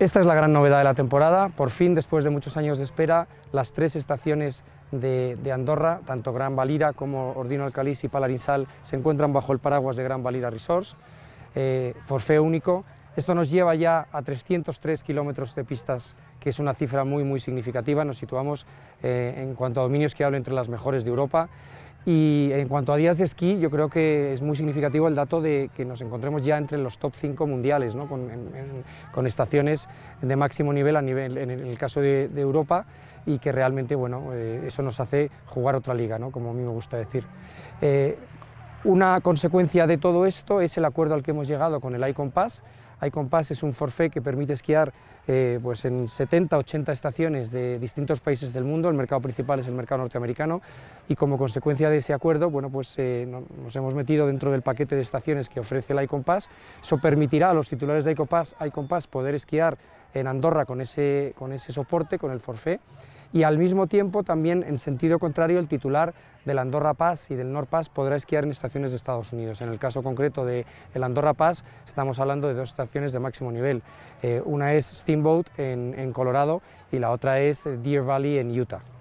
Esta es la gran novedad de la temporada. Por fin, después de muchos años de espera, las tres estaciones de, Andorra, tanto Gran Valira como Ordino Alcalís y Palarinsal, se encuentran bajo el paraguas de Gran Valira Resorts, eh, forfeo único. Esto nos lleva ya a 303 kilómetros de pistas, que es una cifra muy, muy significativa. Nos situamos eh, en cuanto a dominios que hablo entre las mejores de Europa. Y en cuanto a días de esquí, yo creo que es muy significativo el dato de que nos encontremos ya entre los top 5 mundiales, con, estaciones de máximo nivel, a nivel en el caso de, Europa, y que realmente bueno, eh, eso nos hace jugar otra liga, como a mí me gusta decir. Eh, una consecuencia de todo esto es el acuerdo al que hemos llegado con el iCompass. iCompass es un forfait que permite esquiar eh, pues en 70-80 estaciones de distintos países del mundo. El mercado principal es el mercado norteamericano y como consecuencia de ese acuerdo bueno, pues, eh, nos hemos metido dentro del paquete de estaciones que ofrece el iCompass. Eso permitirá a los titulares de iCompass poder esquiar en Andorra con ese, soporte, con el forfé, y al mismo tiempo también en sentido contrario el titular del Andorra Pass y del Nord Pass podrá esquiar en estaciones de Estados Unidos. En el caso concreto del de Andorra Pass estamos hablando de dos estaciones de máximo nivel. Eh, una es Steamboat en Colorado y la otra es Deer Valley en Utah.